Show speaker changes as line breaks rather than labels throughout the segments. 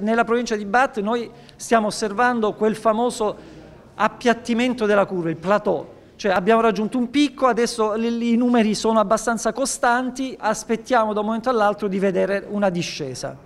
Nella provincia di Bat noi stiamo osservando quel famoso appiattimento della curva, il plateau, cioè abbiamo raggiunto un picco, adesso i numeri sono abbastanza costanti, aspettiamo da un momento all'altro di vedere una discesa.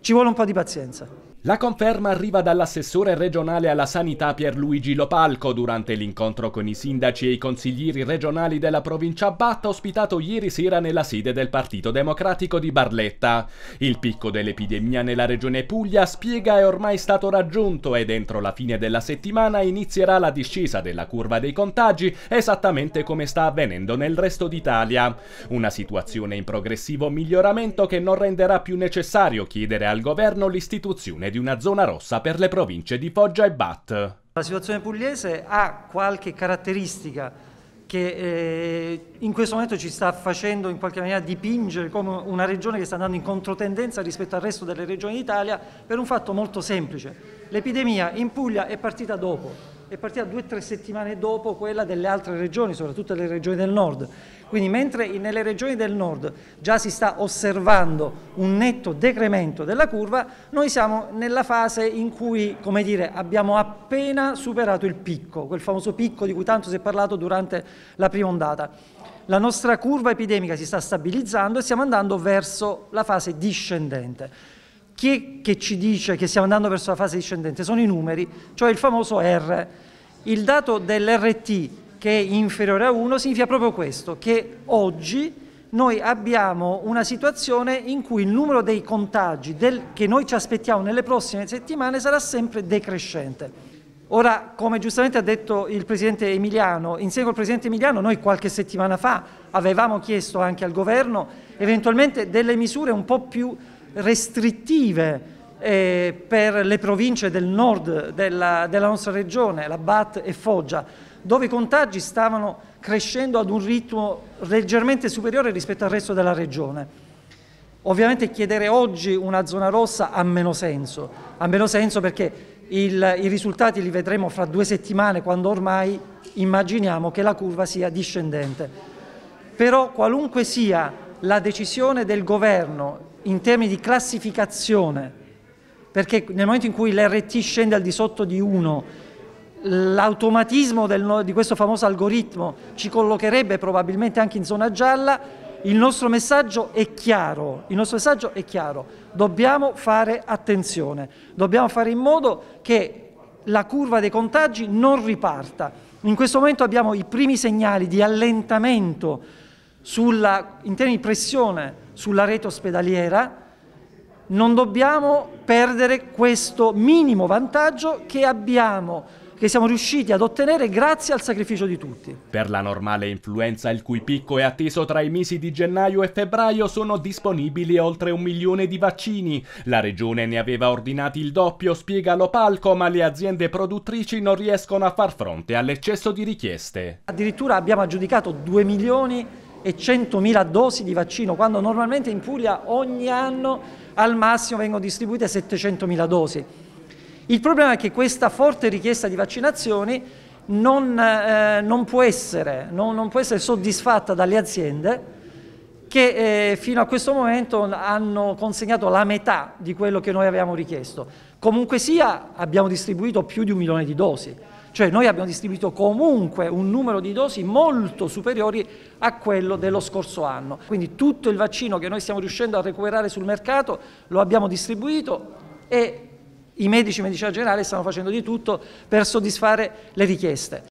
Ci vuole un po' di pazienza.
La conferma arriva dall'assessore regionale alla sanità Pierluigi Lopalco durante l'incontro con i sindaci e i consiglieri regionali della provincia Batta ospitato ieri sera nella sede del Partito Democratico di Barletta. Il picco dell'epidemia nella regione Puglia spiega è ormai stato raggiunto e entro la fine della settimana inizierà la discesa della curva dei contagi esattamente come sta avvenendo nel resto d'Italia. Una situazione in progressivo miglioramento che non renderà più necessario chiedere al governo l'istituzione di di una zona rossa per le province di Foggia e Bat. La situazione pugliese ha
qualche caratteristica che eh, in questo momento ci sta facendo in qualche maniera dipingere come una regione che sta andando in controtendenza rispetto al resto delle regioni d'Italia per un fatto molto semplice. L'epidemia in Puglia è partita dopo, è partita due o tre settimane dopo quella delle altre regioni, soprattutto le regioni del nord. Quindi mentre nelle regioni del nord già si sta osservando un netto decremento della curva, noi siamo nella fase in cui dire, abbiamo appena superato il picco, quel famoso picco di cui tanto si è parlato durante la prima ondata. La nostra curva epidemica si sta stabilizzando e stiamo andando verso la fase discendente. Chi è che ci dice che stiamo andando verso la fase discendente? Sono i numeri, cioè il famoso R. Il dato dell'RT che è inferiore a 1 significa proprio questo, che oggi noi abbiamo una situazione in cui il numero dei contagi del, che noi ci aspettiamo nelle prossime settimane sarà sempre decrescente. Ora, come giustamente ha detto il Presidente Emiliano, insieme al Presidente Emiliano noi qualche settimana fa avevamo chiesto anche al Governo eventualmente delle misure un po' più restrittive eh, per le province del nord della, della nostra regione, la Bat e Foggia, dove i contagi stavano crescendo ad un ritmo leggermente superiore rispetto al resto della regione. Ovviamente chiedere oggi una zona rossa ha meno senso, ha meno senso perché il, i risultati li vedremo fra due settimane quando ormai immaginiamo che la curva sia discendente. Però qualunque sia la decisione del governo in termini di classificazione, perché nel momento in cui l'RT scende al di sotto di 1, l'automatismo di questo famoso algoritmo ci collocherebbe probabilmente anche in zona gialla, il nostro messaggio è chiaro, il nostro messaggio è chiaro, dobbiamo fare attenzione, dobbiamo fare in modo che la curva dei contagi non riparta. In questo momento abbiamo i primi segnali di allentamento sulla, in termini di pressione sulla rete ospedaliera, non dobbiamo perdere questo minimo vantaggio che abbiamo che siamo riusciti ad ottenere grazie
al sacrificio di tutti. Per la normale influenza, il cui picco è atteso tra i mesi di gennaio e febbraio, sono disponibili oltre un milione di vaccini. La regione ne aveva ordinati il doppio, spiega Lopalco, ma le aziende produttrici non riescono a far fronte all'eccesso di richieste. Addirittura abbiamo aggiudicato 2 milioni e 100.000 dosi di
vaccino, quando normalmente in Puglia ogni anno al massimo vengono distribuite 700.000 dosi. Il problema è che questa forte richiesta di vaccinazioni non, eh, non, può, essere, non, non può, essere, soddisfatta dalle aziende che eh, fino a questo momento hanno consegnato la metà di quello che noi avevamo richiesto. Comunque sia abbiamo distribuito più di un milione di dosi. Cioè noi abbiamo distribuito comunque un numero di dosi molto superiori a quello dello scorso anno. Quindi tutto il vaccino che noi stiamo riuscendo a recuperare sul mercato lo abbiamo distribuito e i medici e medicina generale stanno facendo di tutto per soddisfare le richieste.